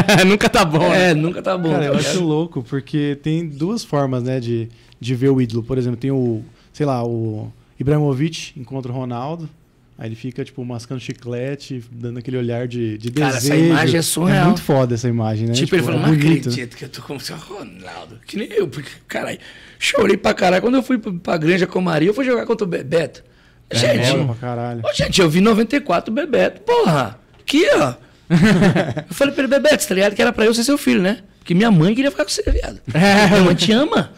nunca tá bom. É, né? nunca tá bom. Cara, eu acho louco, porque tem duas formas, né, de, de ver o ídolo. Por exemplo, tem o, sei lá, o Ibrahimovic encontra o Ronaldo. Aí ele fica, tipo, mascando chiclete, dando aquele olhar de, de Cara, desejo. Cara, essa imagem é, é surreal. É muito foda essa imagem, né? Tipo, tipo ele falou, é não bonito. acredito que eu tô como seu Ronaldo. Que nem eu, porque, caralho, chorei pra caralho. Quando eu fui pra Granja com Maria, eu fui jogar contra o Bebeto. É gente, pra caralho. Ô, gente, eu vi 94 Bebeto, porra. Aqui, ó. eu falei pra ele, Bebeto, tá ligado? Que era pra eu ser seu filho, né? Porque minha mãe queria ficar com você, viado. É. Minha mãe te ama.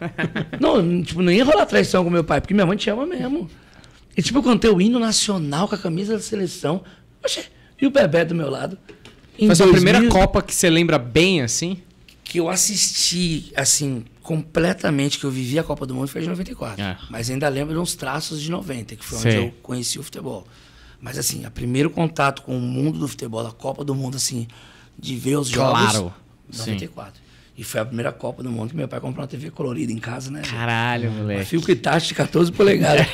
Não, tipo, não ia rolar traição com meu pai, porque minha mãe te ama mesmo. E tipo, eu cantei o hino nacional com a camisa da seleção. Oxê, e o Bebeto do meu lado. Em Mas a primeira Copa que você lembra bem, assim? Que eu assisti, assim, completamente, que eu vivi a Copa do Mundo foi de 94. É. Mas ainda lembro de uns traços de 90, que foi onde eu conheci o futebol. Mas assim, o primeiro contato com o mundo do futebol, a Copa do Mundo, assim, de ver os jogos. Claro. 94. Sim. E foi a primeira Copa do Mundo que meu pai comprou uma TV colorida em casa, né? Caralho, moleque. Uma Philco de 14 polegadas.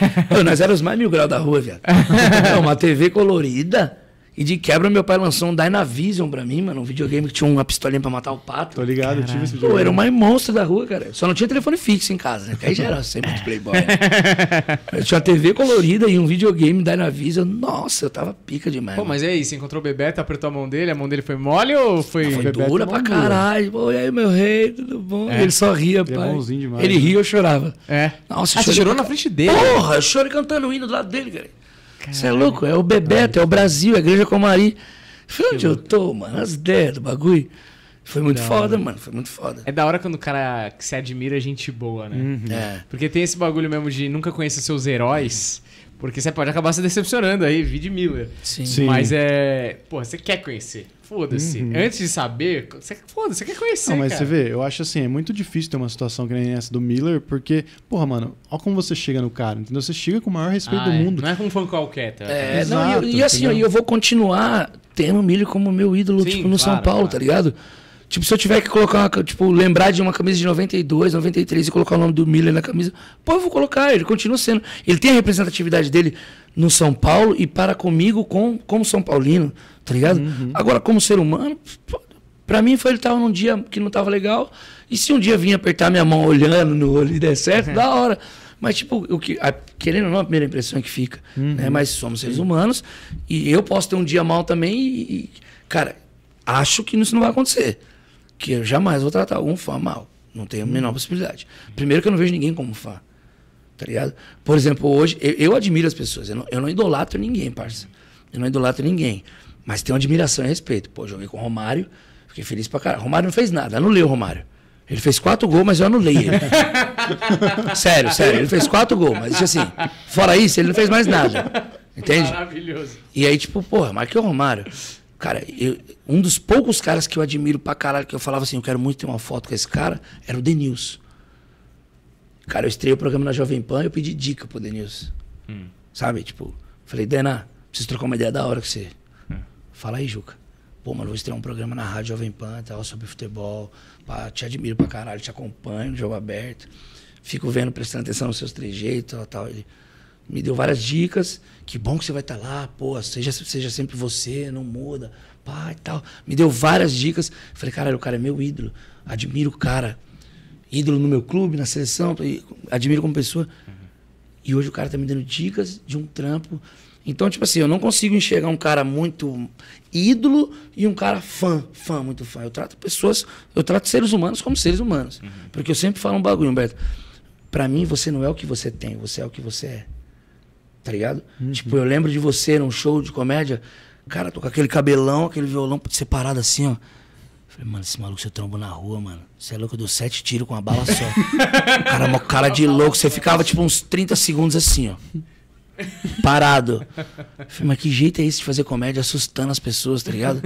nós éramos mais mil graus da rua, viado. uma TV colorida e de quebra, meu pai lançou um Dynavision pra mim, mano. Um videogame que tinha uma pistolinha pra matar o pato. Tô ligado, eu tive esse jogo. Pô, era o mais monstro da rua, cara. Só não tinha telefone fixo em casa, né? Porque aí já era sempre de playboy. Né? eu tinha uma TV colorida e um videogame Dynavision. Nossa, eu tava pica demais. Pô, mano. mas e aí? Você encontrou o Bebeto, apertou a mão dele? A mão dele foi mole ou foi... Não, ah, foi Bebeto dura é pra caralho. Pô, e aí, meu rei, tudo bom? É. Ele só ria, ele é pai. É demais, ele né? ria, eu chorava. É. Nossa, ah, você chorou na frente dele? Porra, eu chorei cantando o hino do lado dele, cara. Você é louco? É o Bebeto, é o Brasil, é a Igreja Comari. Foi onde eu tô, mano. As ideias do bagulho. Foi muito da foda, hora. mano. Foi muito foda. É da hora quando o cara que se admira é gente boa, né? Uhum. É. Porque tem esse bagulho mesmo de nunca conhecer seus heróis. Porque você pode acabar se decepcionando aí, de Miller. Né? Sim. Sim. Mas é. Pô, você quer conhecer. Foda-se. Uhum. Antes de saber, você, foda, você quer conhecer. Não, mas cara. você vê, eu acho assim, é muito difícil ter uma situação que nem essa do Miller, porque, porra, mano, olha como você chega no cara, entendeu? Você chega com o maior respeito ah, do é. mundo. Não é com um fã qualquer, tá? É, Exato, não, e, e assim, eu vou continuar tendo o Miller como meu ídolo, Sim, tipo, no claro, São Paulo, claro. tá ligado? Tipo, se eu tiver que colocar uma, tipo, lembrar de uma camisa de 92, 93 e colocar o nome do Miller na camisa, pô, eu vou colocar, ele continua sendo. Ele tem a representatividade dele no São Paulo e para comigo com, como São Paulino, tá ligado? Uhum. Agora, como ser humano, pô, pra mim foi ele tava num dia que não tava legal. E se um dia vinha apertar minha mão olhando no olho e der certo, uhum. da hora. Mas, tipo, o que, a, querendo ou não, a primeira impressão é que fica. Né? Uhum. Né? Mas somos seres humanos e eu posso ter um dia mal também e, e cara, acho que isso não vai acontecer que eu jamais vou tratar algum fã mal. Não tenho a menor uhum. possibilidade. Primeiro que eu não vejo ninguém como fã. Tá ligado? Por exemplo, hoje, eu, eu admiro as pessoas. Eu não, eu não, idolatro ninguém, parça. Eu não idolatro ninguém. Mas tenho admiração e respeito. Pô, joguei com o Romário, fiquei feliz pra caralho. Romário não fez nada, anulei o Romário. Ele fez quatro gols, mas eu anulei ele. sério, sério. Ele fez quatro gols, mas assim, fora isso, ele não fez mais nada. Entende? Maravilhoso. E aí, tipo, porra, marquei o Romário. Cara, eu, um dos poucos caras que eu admiro pra caralho, que eu falava assim, eu quero muito ter uma foto com esse cara, era o Denilson. Cara, eu estrei o programa na Jovem Pan e eu pedi dica pro Denilson. Hum. Sabe? Tipo, falei, Dena, preciso trocar uma ideia da hora com você. Hum. Fala aí, Juca. Pô, mano, vou estrear um programa na Rádio Jovem Pan tal, sobre futebol. Pá, te admiro pra caralho, te acompanho, jogo aberto. Fico vendo, prestando atenção nos seus trejeitos tal, tal. Ele, me deu várias dicas. Que bom que você vai estar tá lá, pô, seja, seja sempre você, não muda, pá e tal. Me deu várias dicas. Falei, caralho, o cara é meu ídolo, admiro o cara. Ídolo no meu clube, na seleção, admiro como pessoa. Uhum. E hoje o cara tá me dando dicas de um trampo. Então, tipo assim, eu não consigo enxergar um cara muito ídolo e um cara fã, fã, muito fã. Eu trato pessoas, eu trato seres humanos como seres humanos. Uhum. Porque eu sempre falo um bagulho, Humberto. Pra mim, você não é o que você tem, você é o que você é tá ligado? Uhum. Tipo, eu lembro de você num show de comédia, cara, tô com aquele cabelão, aquele violão separado assim, ó. Falei, mano, esse maluco você trombou na rua, mano. Você é louco, eu dou sete tiros com uma bala só. o cara, uma cara de louco. Você ficava tipo uns 30 segundos assim, ó. Parado. Falei, mas que jeito é esse de fazer comédia assustando as pessoas, tá ligado?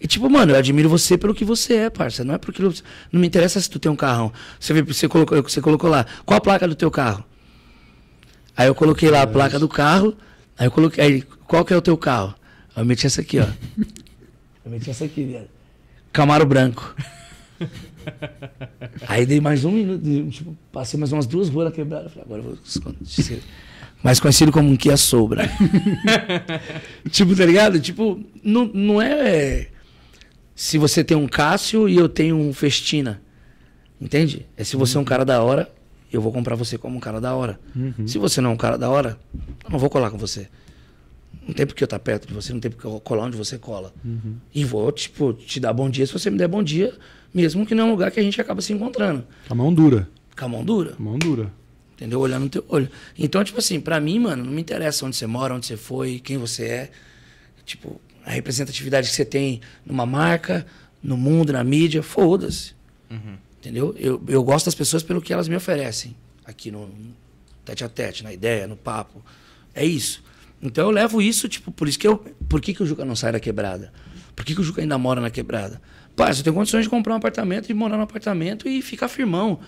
E tipo, mano, eu admiro você pelo que você é, parça. Não é porque. Não me interessa se tu tem um carrão. Você, você, colocou, você colocou lá. Qual a placa do teu carro? Aí eu coloquei lá a placa do carro. Aí eu coloquei. Aí, qual que é o teu carro? eu meti essa aqui, ó. Eu meti essa aqui, viado. Camaro branco. Aí dei mais um minuto, tipo, passei mais umas duas ruas quebradas. Falei, agora eu vou esconder. Mais conhecido como um Kia Sobra. tipo, tá ligado? Tipo, não, não é. Se você tem um Cássio e eu tenho um Festina. Entende? É se você é um cara da hora eu vou comprar você como um cara da hora. Uhum. Se você não é um cara da hora, eu não vou colar com você. Não tem porque eu estar tá perto de você, não tem porque eu colar onde você cola. Uhum. E vou, tipo, te dar bom dia se você me der bom dia, mesmo que não é um lugar que a gente acaba se encontrando. Com a mão dura. Com a mão dura. Com a mão dura. Entendeu? Olhando no teu olho. Então, tipo assim, pra mim, mano, não me interessa onde você mora, onde você foi, quem você é. Tipo, a representatividade que você tem numa marca, no mundo, na mídia, foda-se. Uhum. Entendeu? Eu, eu gosto das pessoas pelo que elas me oferecem aqui no, tete a tete, na ideia, no papo. É isso. Então eu levo isso, tipo, por isso que eu. Por que, que o Juca não sai da quebrada? Por que, que o Juca ainda mora na quebrada? Pai, eu tenho condições de comprar um apartamento e morar no apartamento e ficar firmão.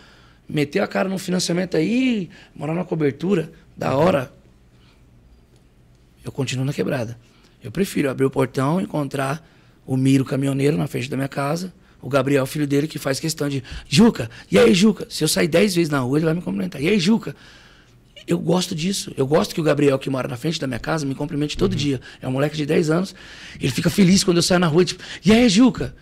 Meter a cara no financiamento aí, morar numa cobertura, da hora. Eu continuo na quebrada. Eu prefiro abrir o portão, encontrar o Miro caminhoneiro na frente da minha casa o Gabriel, é filho dele, que faz questão de. Juca, e aí, Juca? Se eu sair dez vezes na rua, ele vai me cumprimentar. E aí, Juca? Eu gosto disso. Eu gosto que o Gabriel, que mora na frente da minha casa, me cumprimente todo uhum. dia. É um moleque de 10 anos. Ele fica feliz quando eu saio na rua. Tipo, e aí, Juca?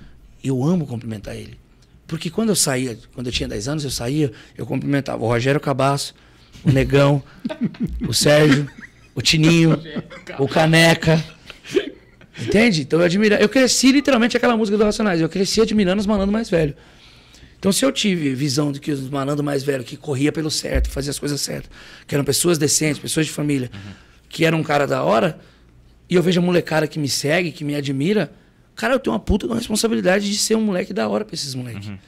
Eu amo cumprimentar ele. Porque quando eu saía, quando eu tinha 10 anos, eu saía, eu cumprimentava o Rogério Cabasso, o Negão, o Sérgio, o Tininho, o Caneca. Entende? Então eu admira... Eu cresci literalmente aquela música do Racionais. Eu cresci admirando os malandros mais velhos. Então, se eu tive visão de que os malandros mais velhos, que corria pelo certo, fazia as coisas certas, que eram pessoas decentes, pessoas de família, uhum. que eram um cara da hora, e eu vejo a molecada que me segue, que me admira, cara, eu tenho uma puta uma responsabilidade de ser um moleque da hora pra esses moleques. Uhum.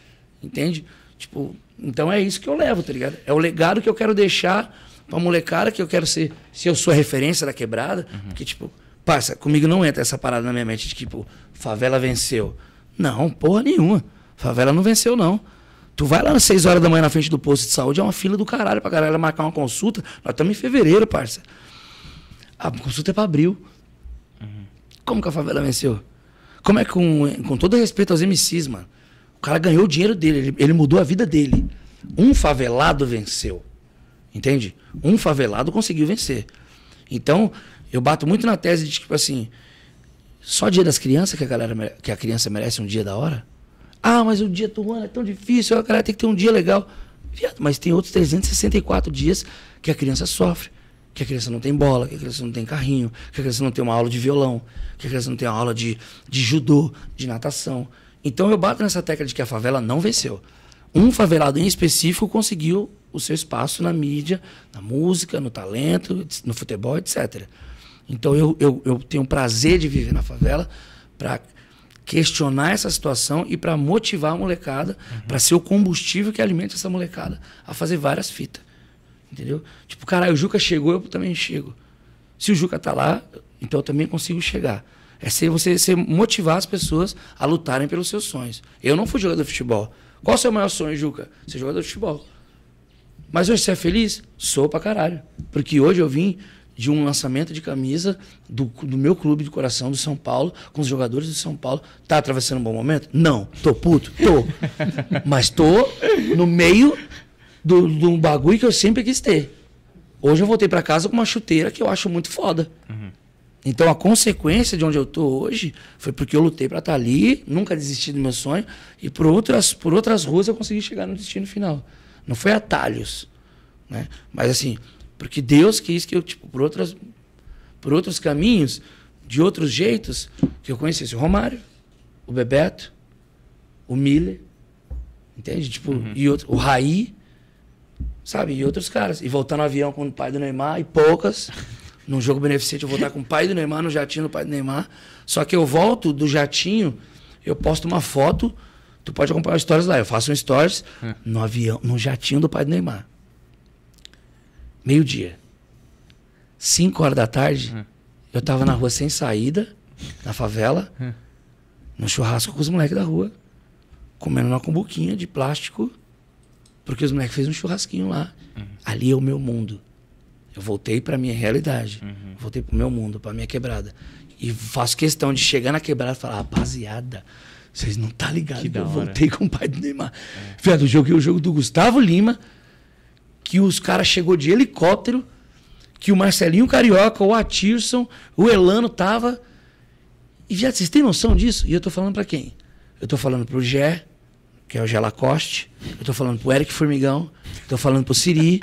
Entende? Tipo, então é isso que eu levo, tá ligado? É o legado que eu quero deixar pra molecada, que eu quero ser, se eu sou a referência da quebrada, uhum. porque, tipo, Parça, comigo não entra essa parada na minha mente de tipo, favela venceu. Não, porra nenhuma. Favela não venceu, não. Tu vai lá às 6 horas da manhã na frente do posto de saúde, é uma fila do caralho pra galera marcar uma consulta. Nós estamos em fevereiro, parça. A consulta é pra abril. Uhum. Como que a favela venceu? Como é que, com todo respeito aos MCs, mano, o cara ganhou o dinheiro dele, ele, ele mudou a vida dele. Um favelado venceu. Entende? Um favelado conseguiu vencer. Então, eu bato muito na tese de tipo assim, só dia das crianças que a galera que a criança merece um dia da hora? Ah, mas o dia do ano é tão difícil, a galera tem que ter um dia legal. Viado, mas tem outros 364 dias que a criança sofre, que a criança não tem bola, que a criança não tem carrinho, que a criança não tem uma aula de violão, que a criança não tem uma aula de, de judô, de natação. Então eu bato nessa tecla de que a favela não venceu. Um favelado em específico conseguiu o seu espaço na mídia, na música, no talento, no futebol, etc. Então eu, eu, eu tenho prazer de viver na favela para questionar essa situação e para motivar a molecada, uhum. para ser o combustível que alimenta essa molecada a fazer várias fitas. Entendeu? Tipo, caralho, o Juca chegou, eu também chego. Se o Juca tá lá, então eu também consigo chegar. É ser você ser motivar as pessoas a lutarem pelos seus sonhos. Eu não fui jogador de futebol. Qual o seu maior sonho, Juca? Ser jogador de futebol. Mas hoje você é feliz? Sou pra caralho. Porque hoje eu vim de um lançamento de camisa do, do meu clube de coração, do São Paulo, com os jogadores do São Paulo. Tá atravessando um bom momento? Não. Tô puto? Tô. Mas tô no meio do, do bagulho que eu sempre quis ter. Hoje eu voltei para casa com uma chuteira que eu acho muito foda. Uhum. Então a consequência de onde eu tô hoje foi porque eu lutei para estar tá ali, nunca desisti do meu sonho e por outras por outras ruas eu consegui chegar no destino final. Não foi atalhos, né? Mas assim, porque Deus quis que eu, tipo, por, outras, por outros caminhos, de outros jeitos, que eu conhecesse o Romário, o Bebeto, o Miller, entende? Tipo, uhum. e outro, o Raí, sabe? E outros caras. E voltar no avião com o pai do Neymar, e poucas. Num jogo beneficente, eu voltar com o pai do Neymar, no jatinho do pai do Neymar. Só que eu volto do jatinho, eu posto uma foto, tu pode acompanhar stories lá. Eu faço um stories é. no avião, no jatinho do pai do Neymar meio-dia. Cinco horas da tarde, uhum. eu tava na rua sem saída, na favela, uhum. no churrasco com os moleques da rua, comendo uma cumbuquinha de plástico, porque os moleques fez um churrasquinho lá. Uhum. Ali é o meu mundo. Eu voltei para minha realidade, uhum. voltei pro meu mundo, pra minha quebrada. E faço questão de chegar na quebrada e falar, rapaziada, vocês não tá ligado que eu voltei com o pai do Neymar. É. Viado, joguei o jogo do Gustavo Lima que os caras chegou de helicóptero, que o Marcelinho Carioca, o Atirson, o Elano tava. E, já vocês têm noção disso? E eu tô falando para quem? Eu tô falando pro Gé, que é o Gé Lacoste, eu tô falando pro Eric Formigão, tô falando pro Siri,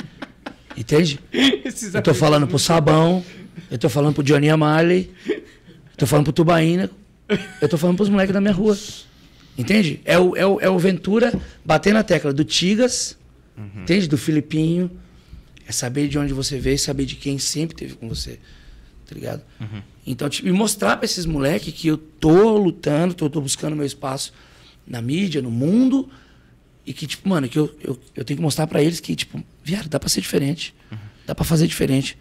entende? Eu tô falando pro Sabão, eu tô falando pro Johnny Amale, eu tô falando pro Tubaína, eu tô falando pros moleques da minha rua. Entende? É o, é, o, é o Ventura batendo na tecla do Tigas, Uhum. Desde do Filipinho, é saber de onde você veio, saber de quem sempre teve com você. Tá ligado? Uhum. Então, tipo, e mostrar pra esses moleques que eu tô lutando, tô, tô buscando meu espaço na mídia, no mundo. E que, tipo, mano, que eu, eu, eu tenho que mostrar para eles que, tipo, viado, dá pra ser diferente. Uhum. Dá pra fazer diferente.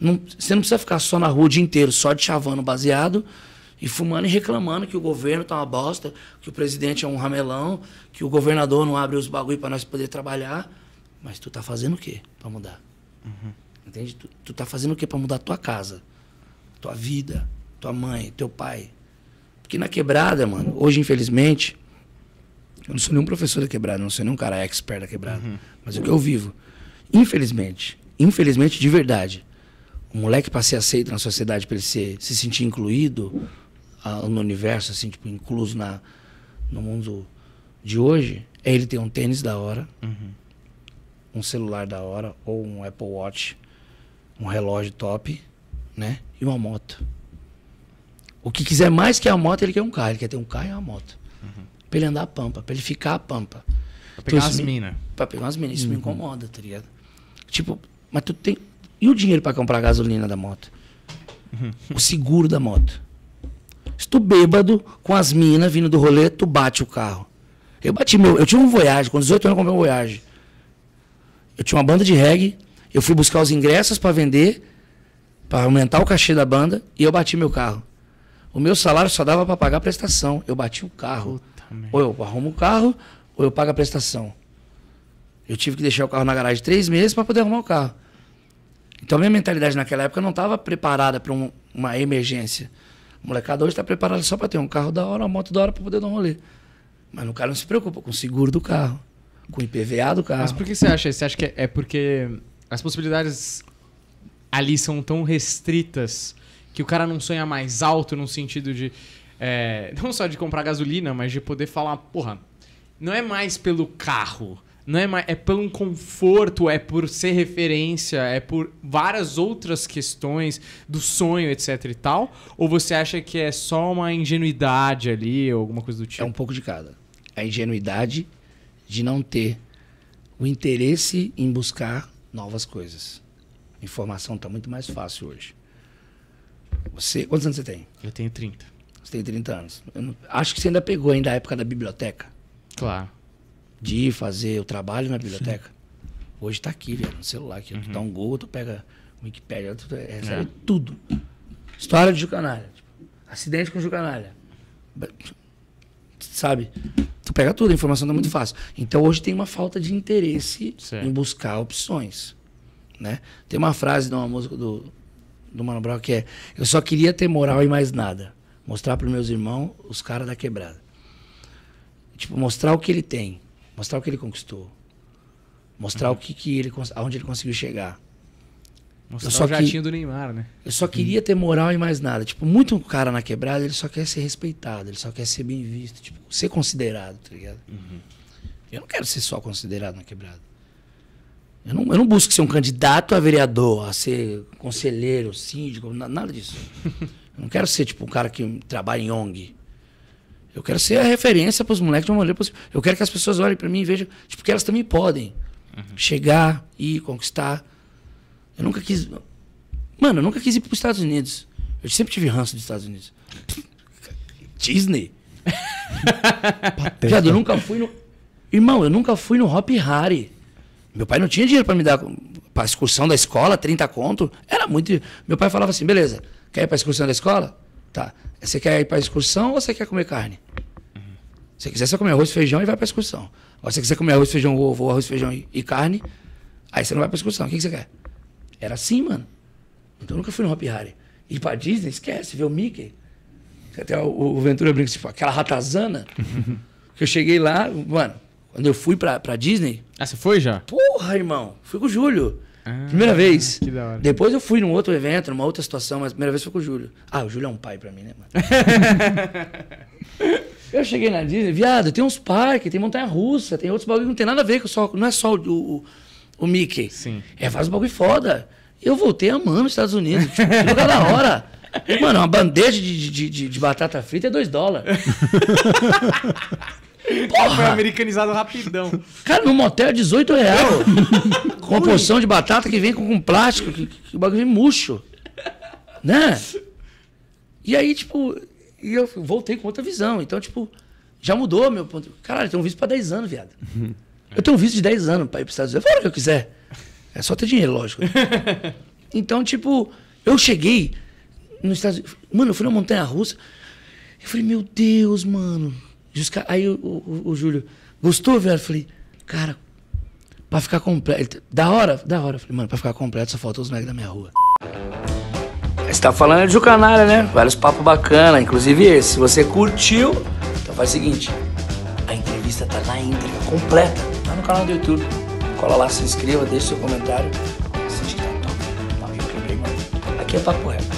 Não, você não precisa ficar só na rua o dia inteiro, só de chavando baseado e fumando e reclamando que o governo tá uma bosta, que o presidente é um ramelão, que o governador não abre os bagulho para nós poder trabalhar. Mas tu tá fazendo o quê para mudar? Uhum. Entende? Tu, tu tá fazendo o quê para mudar tua casa, tua vida, tua mãe, teu pai? Porque na quebrada, mano, hoje, infelizmente, eu não sou nenhum professor da quebrada, não sou nenhum cara expert da quebrada. Uhum. Mas é o que eu vivo. Infelizmente, infelizmente de verdade, o moleque para ser aceito na sociedade, para ele ser, se sentir incluído, no universo, assim, tipo, incluso na, no mundo de hoje, é ele ter um tênis da hora, uhum. um celular da hora, ou um Apple Watch, um relógio top, né? E uma moto. O que quiser mais que a moto, ele quer um carro. Ele quer ter um carro e uma moto. Uhum. Pra ele andar a pampa, pra ele ficar a pampa. Pra pegar então, minas. Pra pegar umas minas. Isso uhum. me incomoda, tá ligado? Tipo, mas tu tem. E o dinheiro para comprar a gasolina da moto? Uhum. O seguro da moto? Se tu bêbado, com as minas vindo do rolê, tu bate o carro. Eu bati meu. Eu tinha um Voyage, com 18 anos eu comprei um Voyage. Eu tinha uma banda de reggae, eu fui buscar os ingressos para vender, para aumentar o cachê da banda, e eu bati meu carro. O meu salário só dava para pagar a prestação. Eu bati o carro. Puta ou eu arrumo o carro, ou eu pago a prestação. Eu tive que deixar o carro na garagem três meses para poder arrumar o carro. Então a minha mentalidade naquela época não estava preparada para um, uma emergência. A molecada hoje está preparada só para ter um carro da hora, uma moto da hora para poder dar um rolê. Mas o cara não se preocupa com o seguro do carro, com o IPVA do carro. Mas por que você acha isso? Você acha que é porque as possibilidades ali são tão restritas que o cara não sonha mais alto no sentido de. É, não só de comprar gasolina, mas de poder falar, porra, não é mais pelo carro não é mais, é por um conforto, é por ser referência, é por várias outras questões do sonho, etc e tal? Ou você acha que é só uma ingenuidade ali, ou alguma coisa do é tipo? É um pouco de cada. A ingenuidade de não ter o interesse em buscar novas coisas. Informação está muito mais fácil hoje. Você, quantos anos você tem? Eu tenho 30. Você tem 30 anos. Não, acho que você ainda pegou ainda a época da biblioteca. Claro de fazer o trabalho na biblioteca. Sim. Hoje está aqui, velho, no celular. Aqui. Uhum. Tu dá um Google, tu pega Wikipedia, tu recebe é. tudo. História de Jucanalha. Tipo, acidente com Jucanalha. Sabe? Tu pega tudo, a informação tá muito fácil. Então hoje tem uma falta de interesse em buscar opções. Né? Tem uma frase de uma música do, do Mano Brown que é: Eu só queria ter moral e mais nada. Mostrar para meus irmãos os caras da quebrada. Tipo, mostrar o que ele tem. Mostrar o que ele conquistou. Mostrar uhum. o que, que ele aonde ele conseguiu chegar. Mostrar eu só o jatinho que, do Neymar, né? Eu só queria ter moral e mais nada. Tipo, muito cara na quebrada, ele só quer ser respeitado, ele só quer ser bem visto, tipo, ser considerado, tá ligado? Uhum. Eu não quero ser só considerado na quebrada. Eu não, eu não busco ser um candidato a vereador, a ser conselheiro, síndico, nada disso. eu não quero ser, tipo, um cara que trabalha em ONG. Eu quero ser a referência para os moleques de uma maneira possível. Eu quero que as pessoas olhem para mim e vejam, tipo, que elas também podem uhum. chegar, ir, conquistar. Eu nunca quis. Mano, eu nunca quis ir para os Estados Unidos. Eu sempre tive ranço dos Estados Unidos. Disney. Viado, eu nunca fui no. Irmão, eu nunca fui no Hop Harry. Meu pai não tinha dinheiro para me dar para excursão da escola, 30 conto. Era muito. Meu pai falava assim: beleza, quer ir para excursão da escola? Tá. Você quer ir para excursão ou você quer comer carne? Uhum. Se quiser, você come arroz, feijão e vai para excursão. Ou se quiser comer arroz, feijão, ovo, arroz, feijão e, e carne, aí você não vai para excursão. O que, que, você quer? Era assim, mano. Então eu nunca fui no Hop Harry. E para Disney, esquece, vê o Mickey. Até o, o Ventura brinca, tipo, aquela ratazana. que eu cheguei lá, mano, quando eu fui para pra Disney. Ah, você foi já? Porra, irmão. Fui com o Júlio. Ah, primeira vez. Que da hora. Depois eu fui num outro evento, numa outra situação, mas a primeira vez foi com o Júlio. Ah, o Júlio é um pai pra mim, né, mano? eu cheguei na Disney, viado, tem uns parques, tem montanha russa, tem outros bagulho, não tem nada a ver com só. Não é só o, o, o Mickey. Sim. É vários bagulho foda. Eu voltei amando os Estados Unidos. Tipo, que lugar da hora. Mano, uma bandeja de, de, de, de batata frita é dois dólares. Porra! Foi americanizado rapidão. Cara, no motel é 18 real. com porção de batata que vem com, com plástico, que, que o bagulho vem murcho. Né? E aí, tipo, e eu voltei com outra visão. Então, tipo, já mudou meu ponto. Caralho, eu tenho um visto pra 10 anos, viado. Eu tenho um visto de 10 anos pra ir pros Estados Unidos. Fora o que eu quiser. É só ter dinheiro, lógico. então, tipo, eu cheguei nos Estados Unidos. Mano, eu fui na montanha russa. Eu falei, meu Deus, mano Aí o, o, o Júlio, gostou, velho? Eu falei, cara, pra ficar completo. Da hora? Da hora. Eu falei, mano, pra ficar completo só faltou os megas da minha rua. Você tá falando de Jucanalha, né? Vários papos bacana, inclusive esse. Se você curtiu, então faz o seguinte: a entrevista tá na íntegra, completa, lá tá no canal do YouTube. Cola lá, se inscreva, deixa seu comentário. Assiste, tá top. Tá, eu quebrei, mano. Aqui é papo reto.